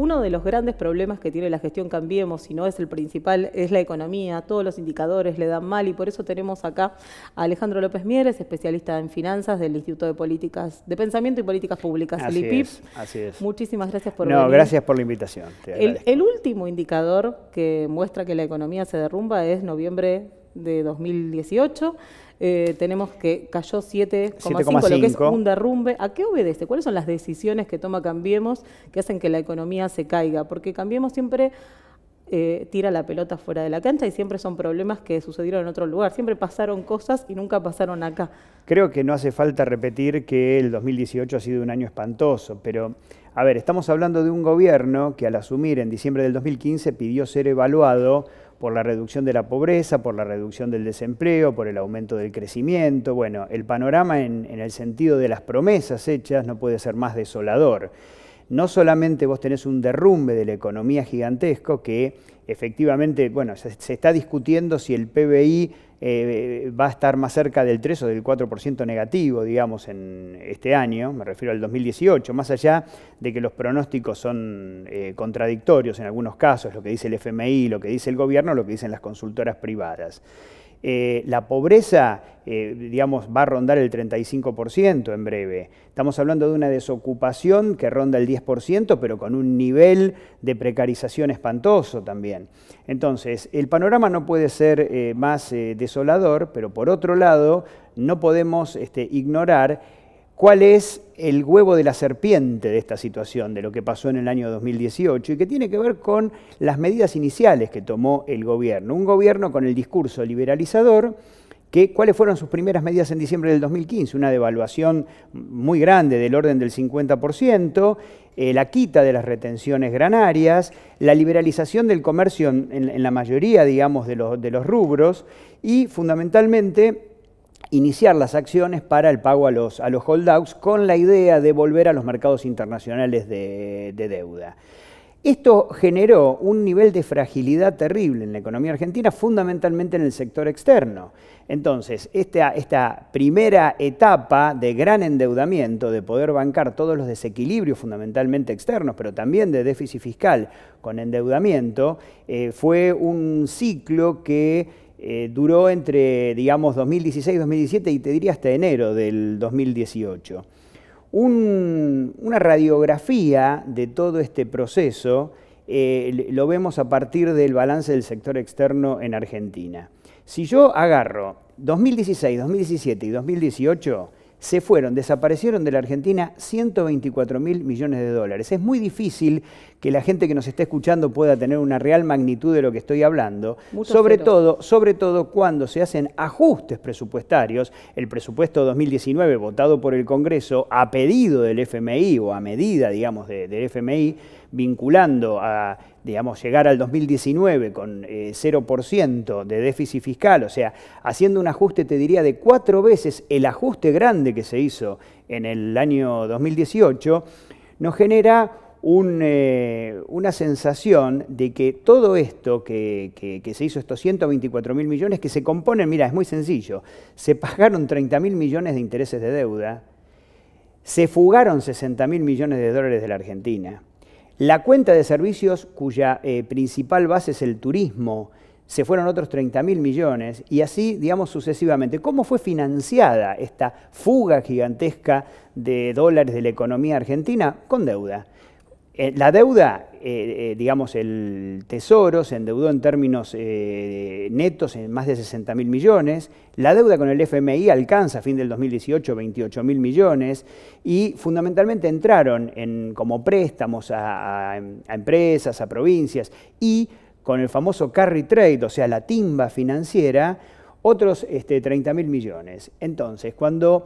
Uno de los grandes problemas que tiene la gestión Cambiemos, si no es el principal, es la economía. Todos los indicadores le dan mal y por eso tenemos acá a Alejandro López Mieres, especialista en finanzas del Instituto de Políticas de Pensamiento y Políticas Públicas, el así es. Muchísimas gracias por venir. No, gracias por la invitación. El, el último indicador que muestra que la economía se derrumba es noviembre de 2018. Eh, tenemos que cayó 7,5, lo que es un derrumbe. ¿A qué obedece? ¿Cuáles son las decisiones que toma Cambiemos que hacen que la economía se caiga? Porque Cambiemos siempre eh, tira la pelota fuera de la cancha y siempre son problemas que sucedieron en otro lugar. Siempre pasaron cosas y nunca pasaron acá. Creo que no hace falta repetir que el 2018 ha sido un año espantoso, pero a ver, estamos hablando de un gobierno que al asumir en diciembre del 2015 pidió ser evaluado por la reducción de la pobreza, por la reducción del desempleo, por el aumento del crecimiento. Bueno, el panorama en, el sentido de las promesas hechas no puede ser más desolador no solamente vos tenés un derrumbe de la economía gigantesco que efectivamente, bueno, se, está discutiendo si el PBI eh, va a estar más cerca del 3 o del 4% negativo, digamos, en este año, me refiero al 2018, más allá de que los pronósticos son eh, contradictorios en algunos casos, lo que dice el FMI, lo que dice el gobierno, lo que dicen las consultoras privadas. Eh, la pobreza, eh, digamos, va a rondar el 35% en breve. Estamos hablando de una desocupación que ronda el 10%, pero con un nivel de precarización espantoso también. Entonces, el panorama no puede ser eh, más desolador, pero por otro lado, no podemos este, ignorar cuál es el huevo de la serpiente de esta situación, de lo que pasó en el año 2018, y que tiene que ver con las medidas iniciales que tomó el gobierno. Un gobierno con el discurso liberalizador, cuáles fueron sus primeras medidas en diciembre del 2015, una devaluación muy grande del orden del 50%, eh, la quita de las retenciones granarias, la liberalización del comercio en, la mayoría, digamos, de los rubros y fundamentalmente iniciar las acciones para el pago a los, a los holdouts con la idea de volver a los mercados internacionales de, deuda. Esto generó un nivel de fragilidad terrible en la economía argentina, fundamentalmente en el sector externo. Entonces, esta, esta, primera etapa de gran endeudamiento, de poder bancar todos los desequilibrios fundamentalmente externos, pero también de déficit fiscal con endeudamiento, eh, fue un ciclo que eh, duró entre, digamos, 2016-2017 y te diría hasta enero del 2018. una radiografía de todo este proceso eh, lo vemos a partir del balance del sector externo en Argentina. Si yo agarro 2016, 2017 y 2018, se fueron, desaparecieron de la Argentina 124 mil millones de dólares. Es muy difícil que la gente que nos está escuchando pueda tener una real magnitud de lo que estoy hablando, sobre todo, sobre todo cuando se hacen ajustes presupuestarios. El presupuesto 2019 votado por el Congreso a pedido del FMI o a medida, digamos, de, del FMI vinculando a, digamos, llegar al 2019 con 0% eh, de déficit fiscal, o sea, haciendo un ajuste, te diría, de cuatro veces el ajuste grande que se hizo en el año 2018, nos genera eh, una sensación de que todo esto que se hizo, estos 124 mil millones que se componen, mira, es muy sencillo, se pagaron 30 mil millones de intereses de deuda, se fugaron 60 mil millones de dólares de la Argentina, la cuenta de servicios, cuya eh, principal base es el turismo, se fueron otros 30 mil millones y así, digamos, sucesivamente. ¿Cómo fue financiada esta fuga gigantesca de dólares de la economía argentina? Con deuda. Eh, la deuda eh, eh, digamos, el Tesoro se endeudó en términos eh, netos en más de 60 mil millones, la deuda con el FMI alcanza a fin del 2018 28 mil millones y fundamentalmente entraron en, como préstamos a, empresas, a provincias y con el famoso carry trade, o sea, la timba financiera, otros este, 30 mil millones. Entonces, cuando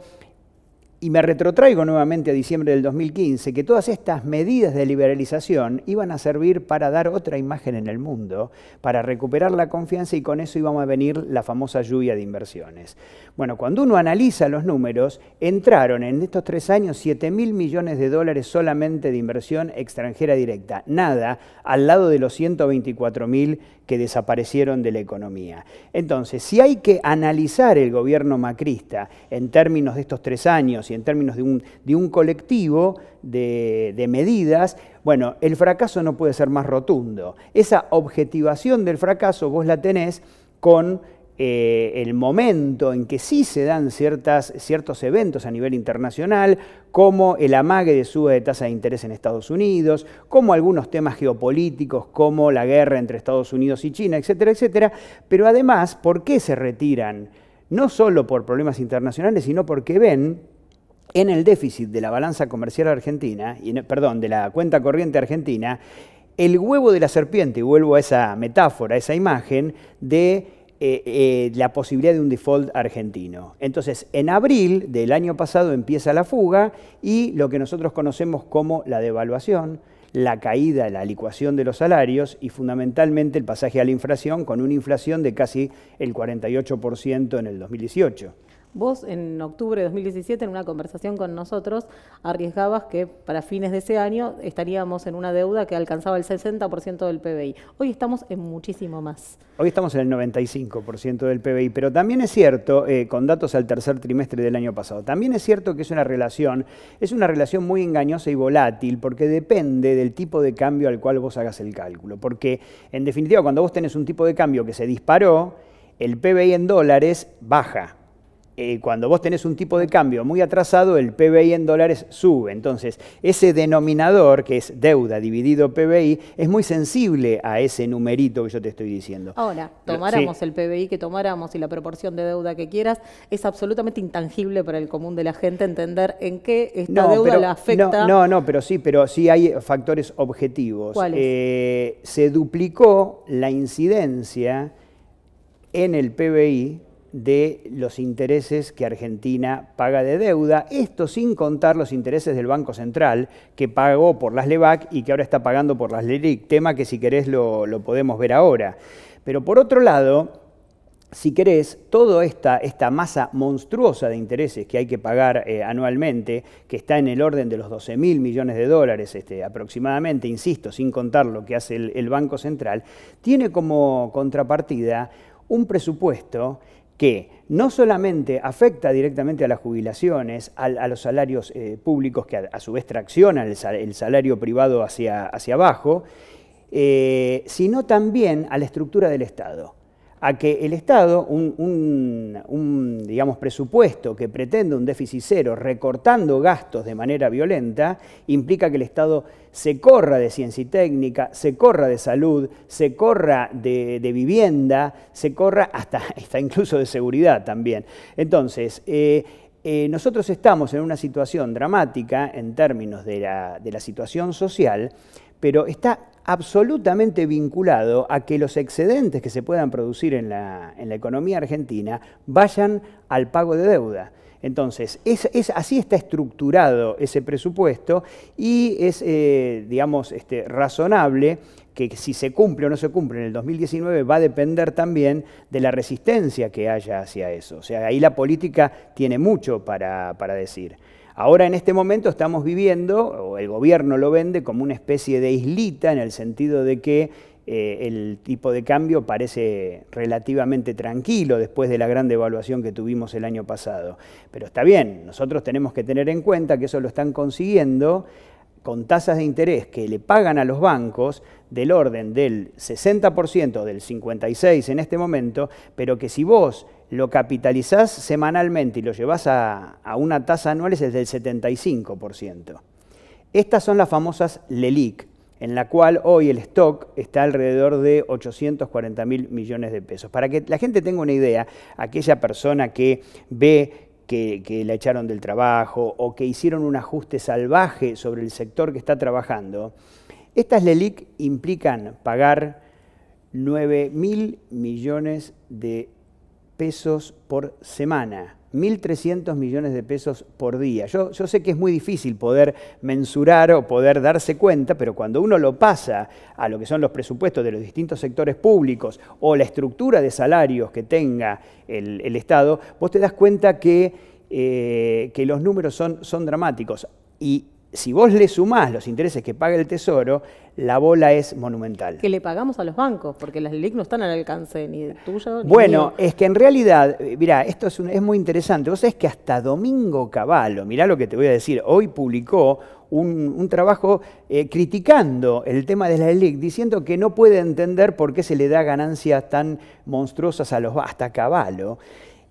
y me retrotraigo nuevamente a diciembre del 2015, que todas estas medidas de liberalización iban a servir para dar otra imagen en el mundo, para recuperar la confianza y con eso íbamos a venir la famosa lluvia de inversiones. Bueno, cuando uno analiza los números, entraron en estos tres años siete mil millones de dólares solamente de inversión extranjera directa, nada al lado de los 124.000 mil que desaparecieron de la economía. Entonces, si hay que analizar el gobierno macrista en términos de estos tres años y en términos de un, de un colectivo de, medidas, bueno, el fracaso no puede ser más rotundo. Esa objetivación del fracaso vos la tenés con eh, el momento en que sí se dan ciertas, ciertos eventos a nivel internacional, como el amague de suba de tasa de interés en Estados Unidos, como algunos temas geopolíticos, como la guerra entre Estados Unidos y China, etcétera, etcétera. Pero además, ¿por qué se retiran? No solo por problemas internacionales, sino porque ven en el déficit de la balanza comercial argentina, y, perdón, de la cuenta corriente argentina, el huevo de la serpiente, y vuelvo a esa metáfora, a esa imagen, de eh, eh, la posibilidad de un default argentino. Entonces, en abril del año pasado empieza la fuga y lo que nosotros conocemos como la devaluación, la caída, la licuación de los salarios y fundamentalmente el pasaje a la inflación con una inflación de casi el 48% en el 2018. Vos en octubre de 2017, en una conversación con nosotros, arriesgabas que para fines de ese año estaríamos en una deuda que alcanzaba el 60% del PBI. Hoy estamos en muchísimo más. Hoy estamos en el 95% del PBI, pero también es cierto, eh, con datos al tercer trimestre del año pasado, también es cierto que es una relación, es una relación muy engañosa y volátil porque depende del tipo de cambio al cual vos hagas el cálculo. Porque, en definitiva, cuando vos tenés un tipo de cambio que se disparó, el PBI en dólares baja. Eh, cuando vos tenés un tipo de cambio muy atrasado, el PBI en dólares sube. Entonces, ese denominador, que es deuda dividido PBI, es muy sensible a ese numerito que yo te estoy diciendo. Ahora, tomáramos el PBI que tomáramos y la proporción de deuda que quieras, es absolutamente intangible para el común de la gente entender en qué esta deuda la afecta. No, no, pero sí, pero sí hay factores objetivos. ¿Cuáles? Eh, se duplicó la incidencia en el PBI de los intereses que Argentina paga de deuda, esto sin contar los intereses del Banco Central que pagó por las LEVAC y que ahora está pagando por las LELIC, tema que si querés lo, podemos ver ahora. Pero por otro lado, si querés, toda esta, esta, masa monstruosa de intereses que hay que pagar eh, anualmente, que está en el orden de los 12 mil millones de dólares este, aproximadamente, insisto, sin contar lo que hace el Banco Central, tiene como contrapartida un presupuesto que no solamente afecta directamente a las jubilaciones, a, los salarios eh, públicos que a, su vez traccionan el, salario privado hacia, hacia abajo, eh, sino también a la estructura del Estado a que el Estado, un, digamos, presupuesto que pretende un déficit cero recortando gastos de manera violenta, implica que el Estado se corra de ciencia y técnica, se corra de salud, se corra de, vivienda, se corra hasta, incluso de seguridad también. Entonces, eh, eh, nosotros estamos en una situación dramática en términos de la, de la situación social, pero está absolutamente vinculado a que los excedentes que se puedan producir en la, economía argentina vayan al pago de deuda. Entonces, así está estructurado ese presupuesto y es, eh, digamos, este, razonable que si se cumple o no se cumple en el 2019 va a depender también de la resistencia que haya hacia eso. O sea, ahí la política tiene mucho para decir. Ahora en este momento estamos viviendo, o el gobierno lo vende, como una especie de islita en el sentido de que eh, el tipo de cambio parece relativamente tranquilo después de la gran devaluación que tuvimos el año pasado. Pero está bien, nosotros tenemos que tener en cuenta que eso lo están consiguiendo con tasas de interés que le pagan a los bancos del orden del 60%, del 56% en este momento, pero que si vos lo capitalizás semanalmente y lo llevas a, una tasa anual es del 75%. Estas son las famosas LELIC, en la cual hoy el stock está alrededor de 840 mil millones de pesos. Para que la gente tenga una idea, aquella persona que ve que, la echaron del trabajo o que hicieron un ajuste salvaje sobre el sector que está trabajando, estas LELIC implican pagar 9 mil millones de pesos por semana. 1.300 millones de pesos por día. Yo, sé que es muy difícil poder mensurar o poder darse cuenta, pero cuando uno lo pasa a lo que son los presupuestos de los distintos sectores públicos o la estructura de salarios que tenga el, Estado, vos te das cuenta que, eh, que los números son, son dramáticos. Y si vos le sumás los intereses que paga el Tesoro, la bola es monumental. Que le pagamos a los bancos, porque las LIC no están al alcance ni tuyo. Ni bueno, es que en realidad, eh, mirá, esto es, muy interesante. Vos sabés que hasta Domingo Caballo, mirá lo que te voy a decir, hoy publicó un, trabajo eh, criticando el tema de las LIC, diciendo que no puede entender por qué se le da ganancias tan monstruosas a los hasta caballo.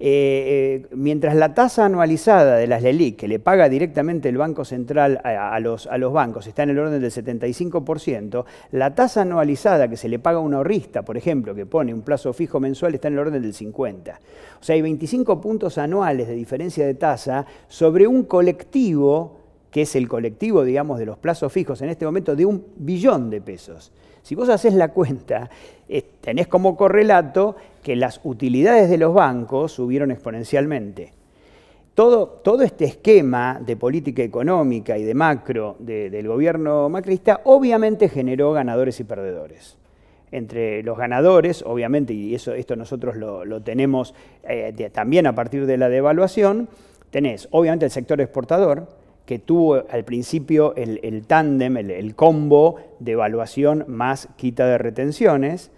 Eh, eh, mientras la tasa anualizada de las LELIC, que le paga directamente el Banco Central a, los, a los bancos, está en el orden del 75%, la tasa anualizada que se le paga a un ahorrista, por ejemplo, que pone un plazo fijo mensual, está en el orden del 50%. O sea, hay 25 puntos anuales de diferencia de tasa sobre un colectivo que es el colectivo, digamos, de los plazos fijos en este momento, de un billón de pesos. Si vos haces la cuenta, eh, tenés como correlato que las utilidades de los bancos subieron exponencialmente. Todo, todo, este esquema de política económica y de macro del gobierno macrista obviamente generó ganadores y perdedores. Entre los ganadores, obviamente, y eso, esto nosotros lo, tenemos eh, también a partir de la devaluación, tenés obviamente el sector exportador, que tuvo al principio el, el tándem, el, combo de evaluación más quita de retenciones,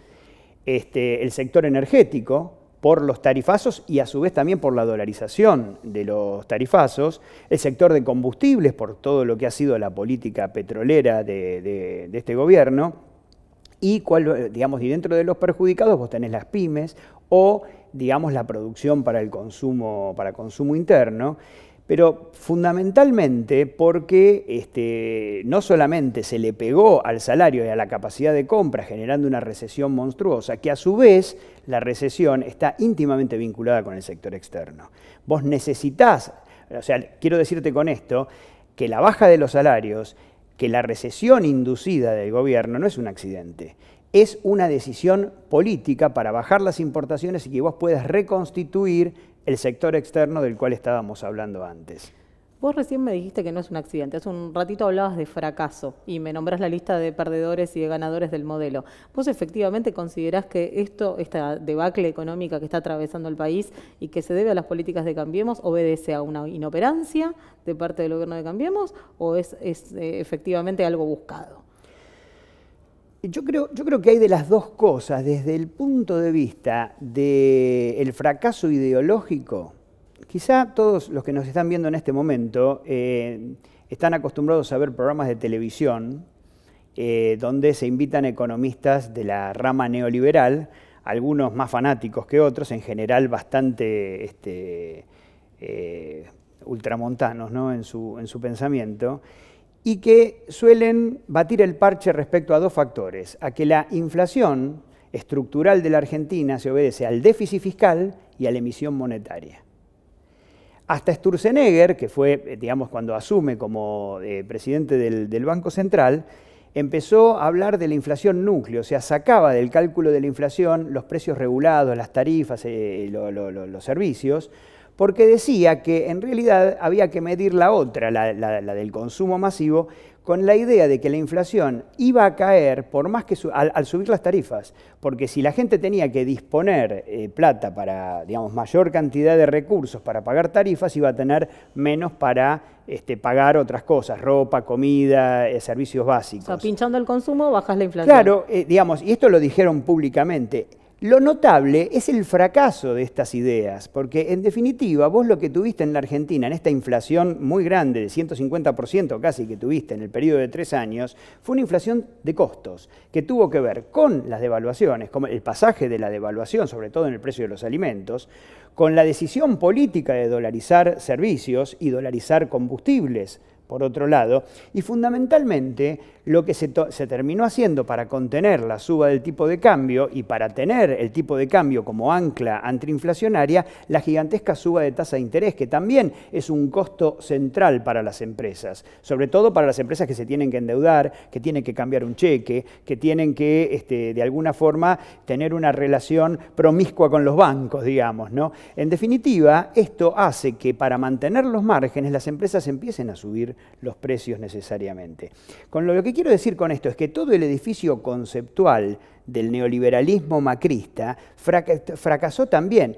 este, el sector energético por los tarifazos y a su vez también por la dolarización de los tarifazos, el sector de combustibles por todo lo que ha sido la política petrolera de, este gobierno, y cuál, digamos, dentro de los perjudicados vos tenés las pymes o digamos la producción para el consumo, para consumo interno pero fundamentalmente porque este, no solamente se le pegó al salario y a la capacidad de compra generando una recesión monstruosa, que a su vez la recesión está íntimamente vinculada con el sector externo. Vos necesitas, o sea, quiero decirte con esto, que la baja de los salarios, que la recesión inducida del gobierno no es un accidente, es una decisión política para bajar las importaciones y que vos puedas reconstituir el sector externo del cual estábamos hablando antes. Vos recién me dijiste que no es un accidente, hace un ratito hablabas de fracaso y me nombrás la lista de perdedores y de ganadores del modelo. ¿Vos efectivamente considerás que esto, esta debacle económica que está atravesando el país y que se debe a las políticas de Cambiemos, obedece a una inoperancia de parte del gobierno de Cambiemos o es, eh, efectivamente algo buscado? Yo creo, que hay de las dos cosas, desde el punto de vista del fracaso ideológico, quizá todos los que nos están viendo en este momento eh, están acostumbrados a ver programas de televisión eh, donde se invitan economistas de la rama neoliberal, algunos más fanáticos que otros, en general bastante este, eh, ultramontanos en, su, en su pensamiento y que suelen batir el parche respecto a dos factores, a que la inflación estructural de la Argentina se obedece al déficit fiscal y a la emisión monetaria. Hasta Sturzenegger, que fue, eh, digamos, cuando asume como eh, presidente del, Banco Central, empezó a hablar de la inflación núcleo, o sea, sacaba del cálculo de la inflación los precios regulados, las tarifas, eh, los servicios, porque decía que en realidad había que medir la otra, la, del consumo masivo, con la idea de que la inflación iba a caer por más que al, subir las tarifas, porque si la gente tenía que disponer eh, plata para, digamos, mayor cantidad de recursos para pagar tarifas, iba a tener menos para este, pagar otras cosas, ropa, comida, eh, servicios básicos. O sea, pinchando el consumo, bajas la inflación. Claro, eh, digamos, y esto lo dijeron públicamente. Lo notable es el fracaso de estas ideas, porque en definitiva vos lo que tuviste en la Argentina, en esta inflación muy grande, de 150% casi que tuviste en el periodo de tres años, fue una inflación de costos, que tuvo que ver con las devaluaciones, como el pasaje de la devaluación, sobre todo en el precio de los alimentos, con la decisión política de dolarizar servicios y dolarizar combustibles, por otro lado, y fundamentalmente lo que se, terminó haciendo para contener la suba del tipo de cambio y para tener el tipo de cambio como ancla antiinflacionaria, la gigantesca suba de tasa de interés, que también es un costo central para las empresas, sobre todo para las empresas que se tienen que endeudar, que tienen que cambiar un cheque, que tienen que, este, de alguna forma, tener una relación promiscua con los bancos, digamos. ¿no? En definitiva, esto hace que para mantener los márgenes las empresas empiecen a subir los precios necesariamente. Con lo que quiero decir con esto es que todo el edificio conceptual del neoliberalismo macrista fracasó también.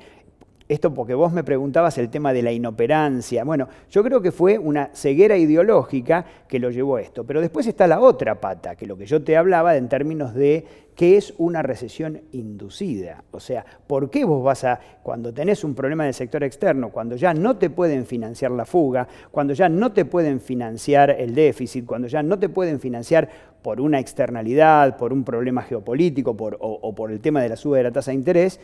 Esto porque vos me preguntabas el tema de la inoperancia. Bueno, yo creo que fue una ceguera ideológica que lo llevó a esto. Pero después está la otra pata, que lo que yo te hablaba en términos de qué es una recesión inducida. O sea, ¿por qué vos vas a, cuando tenés un problema del sector externo, cuando ya no te pueden financiar la fuga, cuando ya no te pueden financiar el déficit, cuando ya no te pueden financiar por una externalidad, por un problema geopolítico por, o, o por el tema de la suba de la tasa de interés,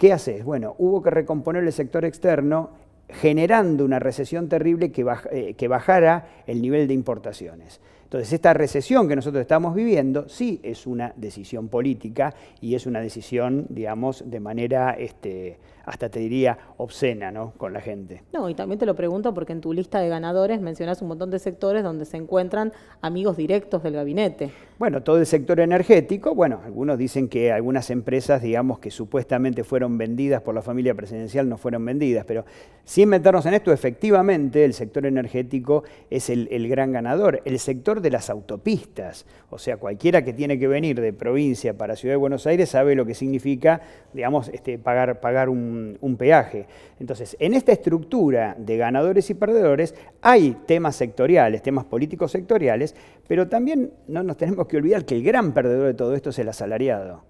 ¿Qué haces? Bueno, hubo que recomponer el sector externo generando una recesión terrible que, eh, que, bajara el nivel de importaciones. Entonces, esta recesión que nosotros estamos viviendo sí es una decisión política y es una decisión, digamos, de manera este, hasta te diría obscena ¿no? con la gente. No, y también te lo pregunto porque en tu lista de ganadores mencionas un montón de sectores donde se encuentran amigos directos del gabinete. Bueno, todo el sector energético, bueno, algunos dicen que algunas empresas, digamos, que supuestamente fueron vendidas por la familia presidencial no fueron vendidas, pero sin meternos en esto, efectivamente el sector energético es el, gran ganador. El sector de las autopistas, o sea, cualquiera que tiene que venir de provincia para Ciudad de Buenos Aires sabe lo que significa, digamos, este, pagar, pagar un Mm, un, peaje. Entonces, en esta estructura de ganadores y perdedores hay temas sectoriales, temas políticos sectoriales, pero también no nos tenemos que olvidar que el gran perdedor de todo esto es el asalariado.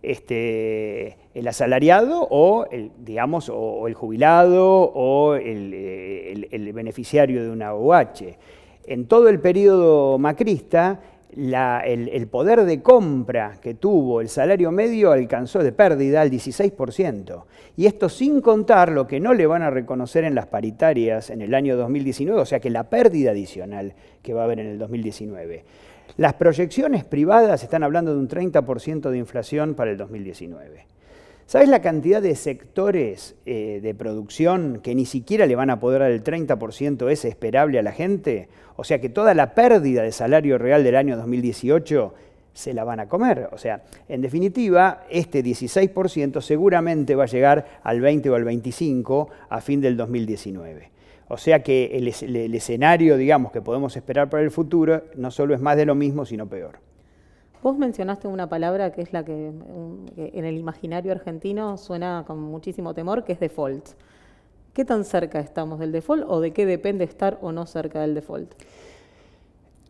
Este, el asalariado o el, digamos, el jubilado o eh, el, el, beneficiario de una OH. En todo el periodo macrista, el, poder de compra que tuvo el salario medio alcanzó de pérdida al 16%. Y esto sin contar lo que no le van a reconocer en las paritarias en el año 2019, o sea que la pérdida adicional que va a haber en el 2019. Las proyecciones privadas están hablando de un 30% de inflación para el 2019. ¿Sabes la cantidad de sectores eh, de producción que ni siquiera le van a poder dar el 30% es esperable a la gente? O sea que toda la pérdida de salario real del año 2018 se la van a comer. O sea, en definitiva, este 16% seguramente va a llegar al 20 o al 25 a fin del 2019. O sea que el escenario, digamos, que podemos esperar para el futuro no solo es más de lo mismo, sino peor. Vos mencionaste una palabra que es la mm, que, en el imaginario argentino suena con muchísimo temor, que es default. ¿Qué tan cerca estamos del default o de qué depende estar o no cerca del default?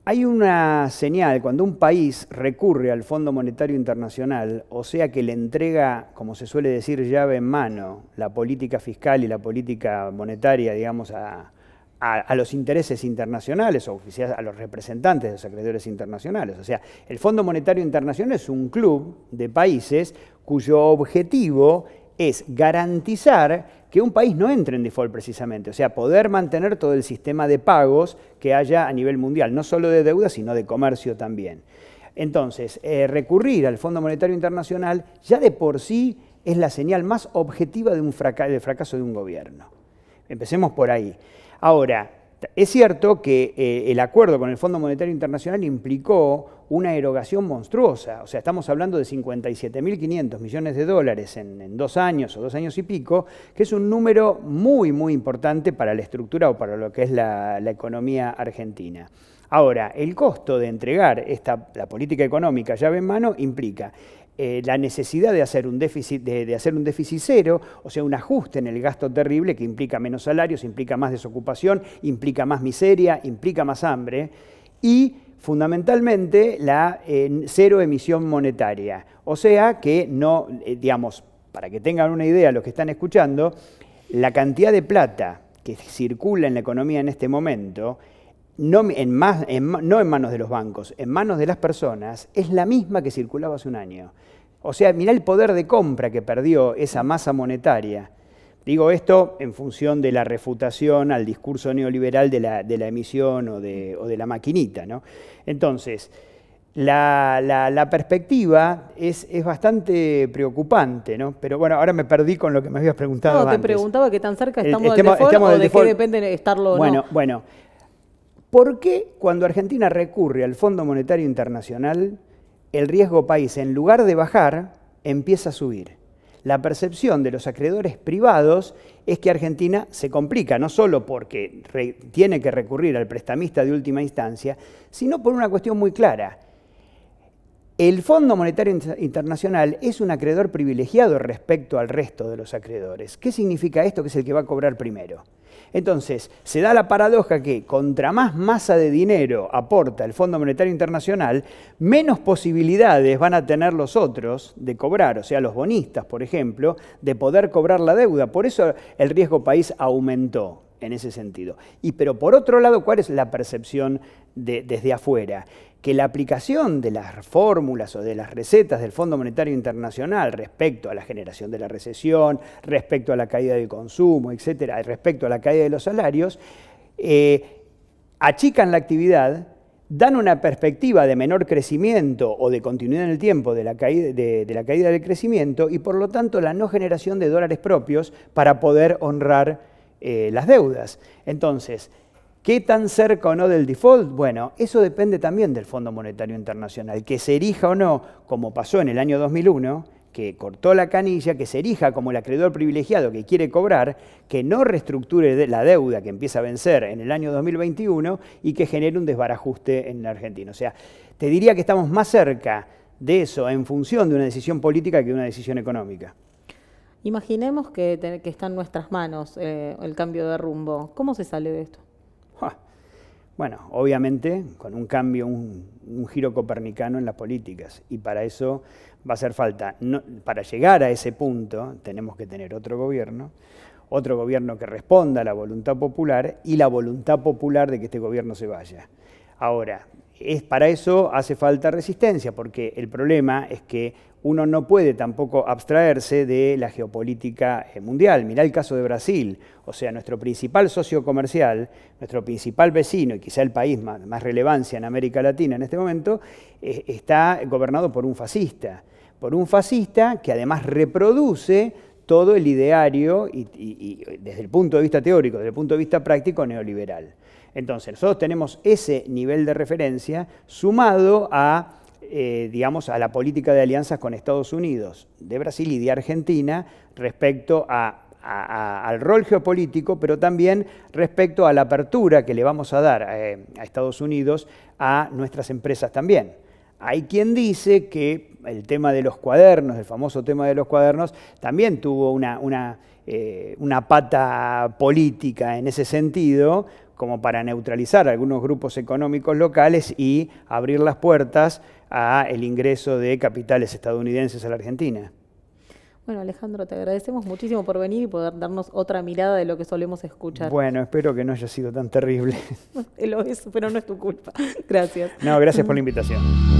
Hay una señal cuando un país recurre al Fondo Monetario Internacional, o sea que le entrega, como se suele decir, llave en mano, la política fiscal y la política monetaria, digamos, a, a, los intereses internacionales o a los representantes de los acreedores internacionales. O sea, el Fondo Monetario Internacional es un club de países cuyo objetivo es garantizar que un país no entre en default precisamente, o sea, poder mantener todo el sistema de pagos que haya a nivel mundial, no solo de deuda, sino de comercio también. Entonces, eh, recurrir al Fondo Monetario Internacional ya de por sí es la señal más objetiva de un del fracaso de un gobierno. Empecemos por ahí. Ahora, es cierto que eh, el acuerdo con el Fondo Monetario Internacional implicó una erogación monstruosa, o sea, estamos hablando de 57.500 millones de dólares en, dos años o dos años y pico, que es un número muy, muy importante para la estructura o para lo que es la, economía argentina. Ahora, el costo de entregar esta, la política económica llave en mano implica eh, la necesidad de hacer, un déficit, de, hacer un déficit cero, o sea, un ajuste en el gasto terrible que implica menos salarios, implica más desocupación, implica más miseria, implica más hambre, y fundamentalmente la eh, cero emisión monetaria. O sea que no, eh, digamos, para que tengan una idea los que están escuchando, la cantidad de plata que circula en la economía en este momento no en, manos de los bancos, en manos de las personas, es la misma que circulaba hace un año. O sea, mirá el poder de compra que perdió esa masa monetaria. Digo esto en función de la refutación al discurso neoliberal de la, emisión o de, la maquinita. Entonces, la, perspectiva es, bastante preocupante, ¿no? Pero bueno, ahora me perdí con lo que me habías preguntado. No, te preguntaba que tan cerca estamos, de qué depende estarlo. Bueno, bueno. ¿Por qué cuando Argentina recurre al Fondo Monetario Internacional, el riesgo país, en lugar de bajar, empieza a subir? La percepción de los acreedores privados es que Argentina se complica, no solo porque tiene que recurrir al prestamista de última instancia, sino por una cuestión muy clara. El Fondo Monetario Internacional es un acreedor privilegiado respecto al resto de los acreedores. ¿Qué significa esto que es el que va a cobrar primero? Entonces, se da la paradoja que contra más masa de dinero aporta el Fondo Monetario Internacional, menos posibilidades van a tener los otros de cobrar, o sea, los bonistas, por ejemplo, de poder cobrar la deuda. Por eso el riesgo país aumentó en ese sentido. Y pero por otro lado, ¿cuál es la percepción desde afuera? que la aplicación de las fórmulas o de las recetas del Fondo Monetario Internacional respecto a la generación de la recesión, respecto a la caída del consumo, etcétera, respecto a la caída de los salarios, eh, achican la actividad, dan una perspectiva de menor crecimiento o de continuidad en el tiempo de la, caída, del crecimiento y por lo tanto la no generación de dólares propios para poder honrar eh, las deudas. Entonces, ¿Qué tan cerca o no del default? Bueno, eso depende también del Fondo Monetario Internacional, que se erija o no, como pasó en el año 2001, que cortó la canilla, que se erija como el acreedor privilegiado que quiere cobrar, que no reestructure la deuda que empieza a vencer en el año 2021 y que genere un desbarajuste en la Argentina. O sea, te diría que estamos más cerca de eso en función de una decisión política que de una decisión económica. Imaginemos que, está en nuestras manos eh, el cambio de rumbo. ¿Cómo se sale de esto? Bueno, obviamente con un cambio, un, giro copernicano en las políticas y para eso va a hacer falta, para llegar a ese punto tenemos que tener otro gobierno, otro gobierno que responda a la voluntad popular y la voluntad popular de que este gobierno se vaya. Ahora, es, para eso hace falta resistencia, porque el problema es que uno no puede tampoco abstraerse de la geopolítica eh, mundial. Mirá el caso de Brasil, o sea, nuestro principal socio comercial, nuestro principal vecino y quizá el país más, más relevancia en América Latina en este momento, eh, está gobernado por un fascista, por un fascista que además reproduce todo el ideario y desde el punto de vista teórico, desde el punto de vista práctico neoliberal. Entonces, nosotros tenemos ese nivel de referencia sumado a, eh, digamos, a la política de alianzas con Estados Unidos, de Brasil y de Argentina respecto al rol geopolítico, pero también respecto a la apertura que le vamos a dar eh, a Estados Unidos a nuestras empresas también. Hay quien dice que el tema de los cuadernos, el famoso tema de los cuadernos, también tuvo una eh, pata política en ese sentido, como para neutralizar algunos grupos económicos locales y abrir las puertas al ingreso de capitales estadounidenses a la Argentina. Bueno, Alejandro, te agradecemos muchísimo por venir y poder darnos otra mirada de lo que solemos escuchar. Bueno, espero que no haya sido tan terrible. Lo es, pero no es tu culpa. Gracias. No, gracias por la invitación.